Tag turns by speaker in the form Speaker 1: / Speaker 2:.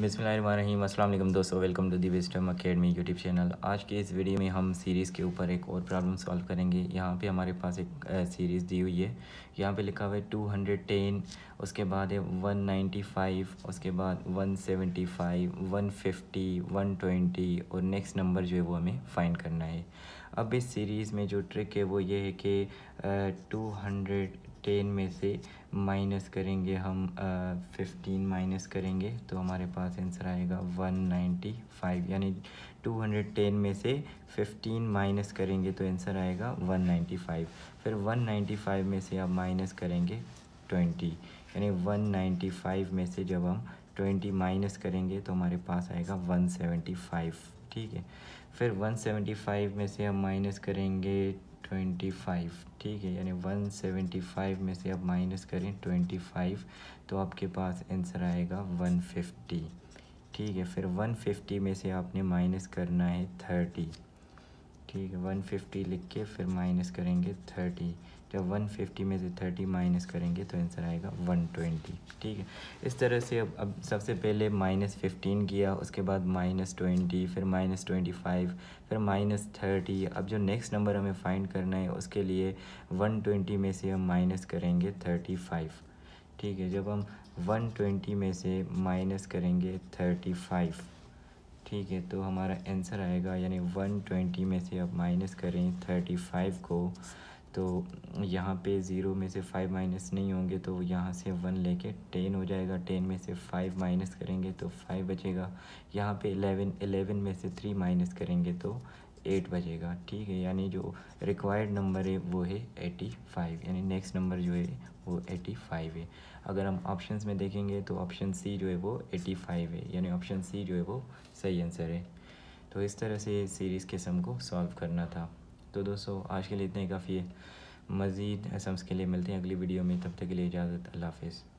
Speaker 1: बिसमीम अल्लाम दोस्तों welcome to the Wisdom Academy YouTube channel आज के इस वीडियो में हम सीरीज़ के ऊपर एक और प्रॉब्लम सॉल्व करेंगे यहाँ पे हमारे पास एक सीरीज़ दी हुई है यहाँ पे लिखा हुआ है टू हंड्रेड टेन उसके बाद है वन फाइव उसके बाद one one seventy five fifty one twenty और नेक्स्ट नंबर जो है वो हमें फाइन करना है अब इस सीरीज़ में जो ट्रिक है वो ये है कि टू टेन में से माइनस करेंगे हम फिफ्टीन माइनस करेंगे तो हमारे पास आंसर आएगा वन नाइन्टी फाइव यानी टू हंड्रेड टेन में से फिफ्टीन माइनस करेंगे तो आंसर आएगा वन नाइन्टी फाइव फिर वन नाइन्टी फाइव में से आप माइनस करेंगे ट्वेंटी यानी वन नाइन्टी फाइव में से जब हम ट्वेंटी माइनस करेंगे तो हमारे पास आएगा वन सेवेंटी फाइव ठीक है फिर वन सेवेंटी फाइव में से हम माइनस करेंगे ट्वेंटी फाइव ठीक है यानी वन सेवेंटी फाइव में से आप माइनस करें ट्वेंटी फाइव तो आपके पास आंसर आएगा वन फिफ्टी ठीक है फिर वन फिफ्टी में से आपने माइनस करना है थर्टी ठीक है वन फिफ्टी लिख के फिर माइनस करेंगे थर्टी जब वन फिफ्टी में से थर्टी माइनस करेंगे तो आंसर आएगा वन ट्वेंटी ठीक है इस तरह से अब अब सबसे पहले माइनस फिफ्टीन किया उसके बाद माइनस ट्वेंटी फिर माइनस ट्वेंटी फाइव फिर माइनस थर्टी अब जो नेक्स्ट नंबर हमें फाइंड करना है उसके लिए वन ट्वेंटी में से हम माइनस करेंगे थर्टी फाइव ठीक है जब हम वन ट्वेंटी में से माइनस करेंगे थर्टी फाइव ठीक है तो हमारा आंसर आएगा यानी वन ट्वेंटी में से आप माइनस करें थर्टी फाइव को तो यहाँ पे ज़ीरो में से फाइव माइनस नहीं होंगे तो यहाँ से वन लेके टेन हो जाएगा टेन में से फाइव माइनस करेंगे तो फाइव बचेगा यहाँ पे एलेवन एलेवन में से थ्री माइनस करेंगे तो एट बजेगा ठीक है यानी जो रिक्वायर्ड नंबर है वो है एटी फाइव यानी नेक्स्ट नंबर जो है वो एटी फाइव है अगर हम ऑप्शंस में देखेंगे तो ऑप्शन सी जो है वो एटी फाइव है यानी ऑप्शन सी जो है वो सही आंसर है तो इस तरह से सीरीज़ के सम को सॉल्व करना था तो दोस्तों आज के लिए इतना ही काफ़ी है मज़ीद सम्स के लिए मिलते हैं अगली वीडियो में तब तक के लिए इजाज़त अल्लाह हाफिज़